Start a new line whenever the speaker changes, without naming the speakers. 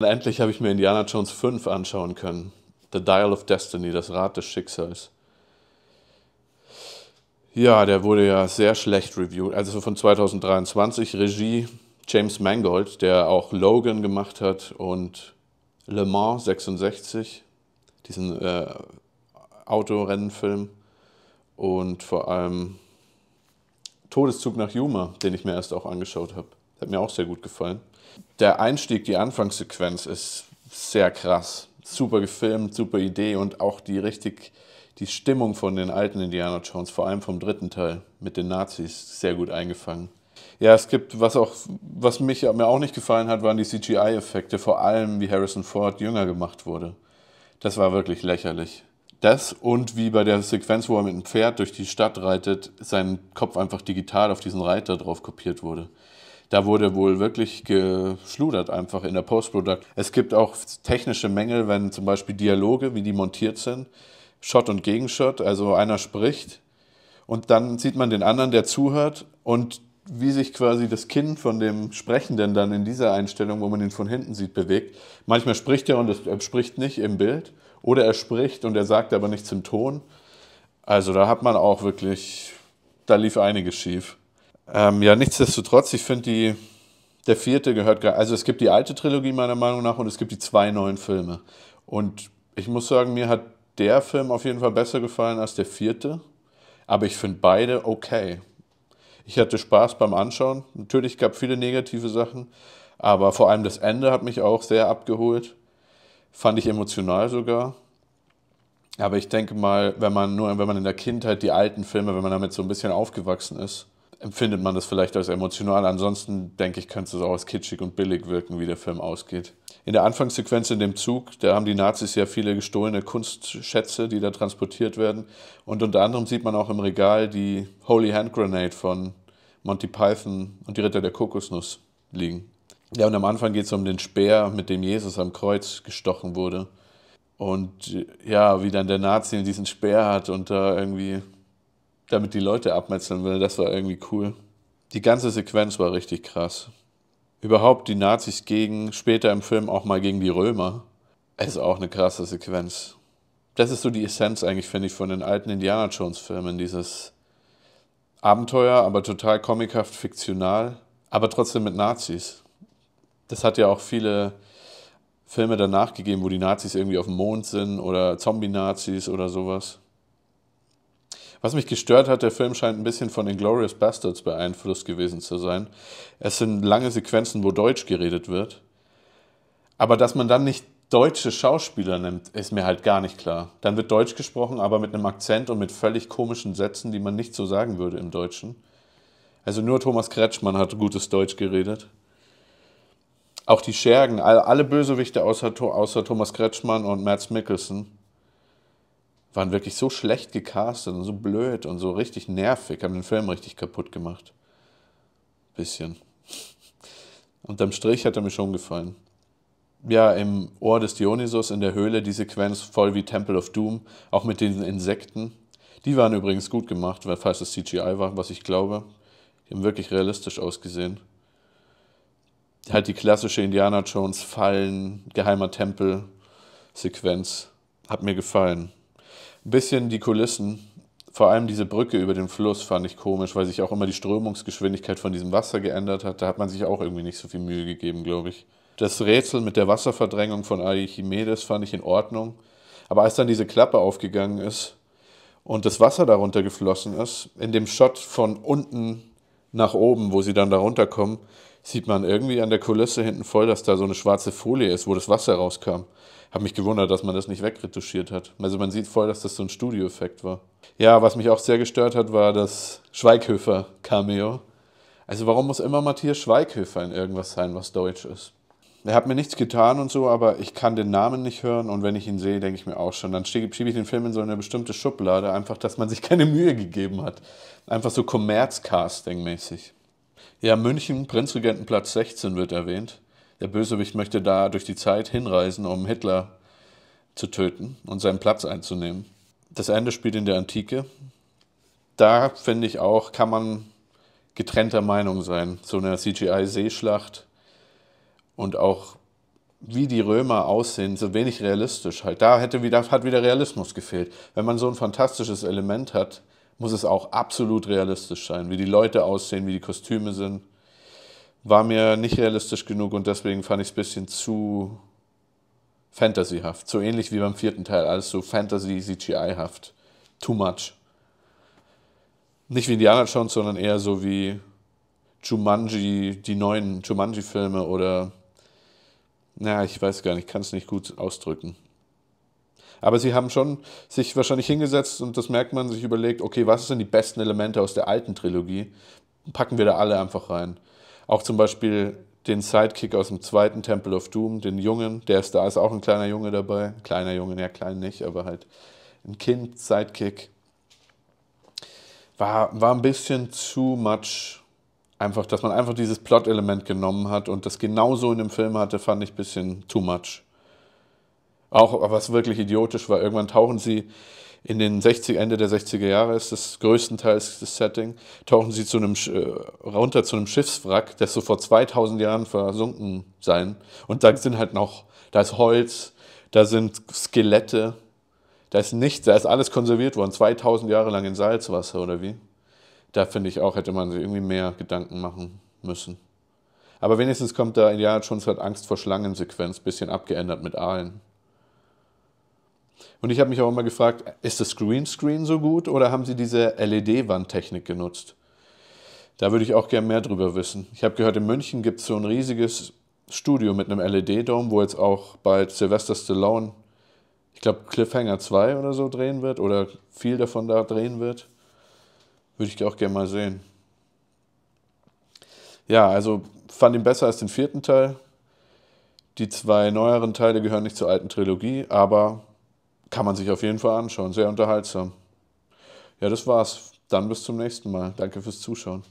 Endlich habe ich mir Indiana Jones 5 anschauen können. The Dial of Destiny, das Rad des Schicksals. Ja, der wurde ja sehr schlecht reviewed. Also von 2023, Regie James Mangold, der auch Logan gemacht hat und Le Mans 66, diesen äh, Autorennenfilm. Und vor allem Todeszug nach Humor, den ich mir erst auch angeschaut habe. Hat mir auch sehr gut gefallen. Der Einstieg, die Anfangssequenz ist sehr krass. Super gefilmt, super Idee und auch die richtig, die Stimmung von den alten Indiana Jones, vor allem vom dritten Teil mit den Nazis, sehr gut eingefangen. Ja, es gibt, was auch, was mich, mir auch nicht gefallen hat, waren die CGI-Effekte, vor allem wie Harrison Ford jünger gemacht wurde. Das war wirklich lächerlich. Das und wie bei der Sequenz, wo er mit dem Pferd durch die Stadt reitet, sein Kopf einfach digital auf diesen Reiter drauf kopiert wurde. Da wurde wohl wirklich geschludert einfach in der Post-Product. Es gibt auch technische Mängel, wenn zum Beispiel Dialoge, wie die montiert sind, Shot und Gegenshot, also einer spricht und dann sieht man den anderen, der zuhört und wie sich quasi das Kinn von dem Sprechenden dann in dieser Einstellung, wo man ihn von hinten sieht, bewegt. Manchmal spricht er und er spricht nicht im Bild oder er spricht und er sagt aber nichts im Ton. Also da hat man auch wirklich, da lief einiges schief. Ähm, ja, nichtsdestotrotz, ich finde die, der vierte gehört, also es gibt die alte Trilogie meiner Meinung nach und es gibt die zwei neuen Filme. Und ich muss sagen, mir hat der Film auf jeden Fall besser gefallen als der vierte, aber ich finde beide okay. Ich hatte Spaß beim Anschauen. Natürlich gab es viele negative Sachen, aber vor allem das Ende hat mich auch sehr abgeholt. Fand ich emotional sogar. Aber ich denke mal, wenn man nur, wenn man in der Kindheit die alten Filme, wenn man damit so ein bisschen aufgewachsen ist, empfindet man das vielleicht als emotional. Ansonsten denke ich, könnte es auch als kitschig und billig wirken, wie der Film ausgeht. In der Anfangssequenz in dem Zug, da haben die Nazis ja viele gestohlene Kunstschätze, die da transportiert werden. Und unter anderem sieht man auch im Regal die Holy Hand Grenade von Monty Python und die Ritter der Kokosnuss liegen. Ja, und am Anfang geht es um den Speer, mit dem Jesus am Kreuz gestochen wurde. Und äh, ja, wie dann der Nazi diesen Speer hat und da irgendwie damit die Leute abmetzeln will. Das war irgendwie cool. Die ganze Sequenz war richtig krass. Überhaupt die Nazis gegen, später im Film auch mal gegen die Römer. Es ist auch eine krasse Sequenz. Das ist so die Essenz eigentlich, finde ich, von den alten Indiana Jones Filmen. Dieses Abenteuer, aber total comichaft, fiktional, aber trotzdem mit Nazis. Das hat ja auch viele Filme danach gegeben, wo die Nazis irgendwie auf dem Mond sind oder Zombie-Nazis oder sowas. Was mich gestört hat, der Film scheint ein bisschen von den Glorious Bastards beeinflusst gewesen zu sein. Es sind lange Sequenzen, wo Deutsch geredet wird. Aber dass man dann nicht deutsche Schauspieler nimmt, ist mir halt gar nicht klar. Dann wird Deutsch gesprochen, aber mit einem Akzent und mit völlig komischen Sätzen, die man nicht so sagen würde im Deutschen. Also nur Thomas Kretschmann hat gutes Deutsch geredet. Auch die Schergen, alle Bösewichte außer, außer Thomas Kretschmann und Mads Mikkelsen waren wirklich so schlecht gecastet und so blöd und so richtig nervig, haben den Film richtig kaputt gemacht. Bisschen. Unterm Strich hat er mir schon gefallen. Ja, im Ohr des Dionysos in der Höhle, die Sequenz voll wie Temple of Doom, auch mit den Insekten. Die waren übrigens gut gemacht, weil falls das CGI war, was ich glaube, die haben wirklich realistisch ausgesehen. Halt die klassische Indiana Jones Fallen, geheimer Tempel Sequenz hat mir gefallen. Ein bisschen die Kulissen, vor allem diese Brücke über den Fluss fand ich komisch, weil sich auch immer die Strömungsgeschwindigkeit von diesem Wasser geändert hat. Da hat man sich auch irgendwie nicht so viel Mühe gegeben, glaube ich. Das Rätsel mit der Wasserverdrängung von Archimedes fand ich in Ordnung. Aber als dann diese Klappe aufgegangen ist und das Wasser darunter geflossen ist, in dem Shot von unten nach oben, wo sie dann darunter kommen, sieht man irgendwie an der Kulisse hinten voll, dass da so eine schwarze Folie ist, wo das Wasser rauskam. Hab mich gewundert, dass man das nicht wegretuschiert hat. Also man sieht voll, dass das so ein Studioeffekt war. Ja, was mich auch sehr gestört hat, war das Schweighöfer-Cameo. Also warum muss immer Matthias Schweighöfer in irgendwas sein, was deutsch ist? Er hat mir nichts getan und so, aber ich kann den Namen nicht hören und wenn ich ihn sehe, denke ich mir auch schon. Dann schiebe ich den Film in so eine bestimmte Schublade, einfach, dass man sich keine Mühe gegeben hat. Einfach so commerz casting mäßig ja, München, Prinzregentenplatz 16 wird erwähnt. Der Bösewicht möchte da durch die Zeit hinreisen, um Hitler zu töten und seinen Platz einzunehmen. Das Ende spielt in der Antike. Da finde ich auch, kann man getrennter Meinung sein So eine CGI-Seeschlacht und auch wie die Römer aussehen, so wenig realistisch halt. Da hätte wieder, hat wieder Realismus gefehlt. Wenn man so ein fantastisches Element hat, muss es auch absolut realistisch sein, wie die Leute aussehen, wie die Kostüme sind. War mir nicht realistisch genug und deswegen fand ich es ein bisschen zu fantasyhaft. So ähnlich wie beim vierten Teil, alles so Fantasy-CGI-haft. Too much. Nicht wie Indiana Jones, sondern eher so wie Jumanji, die neuen Jumanji-Filme oder. Na, ich weiß gar nicht, ich kann es nicht gut ausdrücken. Aber sie haben schon sich wahrscheinlich hingesetzt und das merkt man, sich überlegt, okay, was sind die besten Elemente aus der alten Trilogie? Packen wir da alle einfach rein. Auch zum Beispiel den Sidekick aus dem zweiten Temple of Doom, den Jungen, der ist da, ist auch ein kleiner Junge dabei. Kleiner Junge, ja klein nicht, aber halt ein Kind, Sidekick. War, war ein bisschen zu much. Einfach, dass man einfach dieses Plot-Element genommen hat und das genauso in dem Film hatte, fand ich ein bisschen too much. Auch was wirklich idiotisch war, irgendwann tauchen sie in den 60 Ende der 60er Jahre ist das größtenteils das Setting, tauchen sie zu einem äh, runter zu einem Schiffswrack, das so vor 2000 Jahren versunken sein und da sind halt noch da ist Holz, da sind Skelette, da ist nichts, da ist alles konserviert worden, 2000 Jahre lang in Salzwasser oder wie? Da finde ich auch hätte man sich irgendwie mehr Gedanken machen müssen. Aber wenigstens kommt da Indiana Jones hat Angst vor Schlangensequenz, bisschen abgeändert mit Aalen. Und ich habe mich auch immer gefragt, ist das Greenscreen so gut oder haben sie diese LED-Wandtechnik genutzt? Da würde ich auch gerne mehr drüber wissen. Ich habe gehört, in München gibt es so ein riesiges Studio mit einem LED-Dome, wo jetzt auch bald Sylvester Stallone, ich glaube, Cliffhanger 2 oder so drehen wird oder viel davon da drehen wird. Würde ich auch gerne mal sehen. Ja, also fand ihn besser als den vierten Teil. Die zwei neueren Teile gehören nicht zur alten Trilogie, aber kann man sich auf jeden Fall anschauen. Sehr unterhaltsam. Ja, das war's. Dann bis zum nächsten Mal. Danke fürs Zuschauen.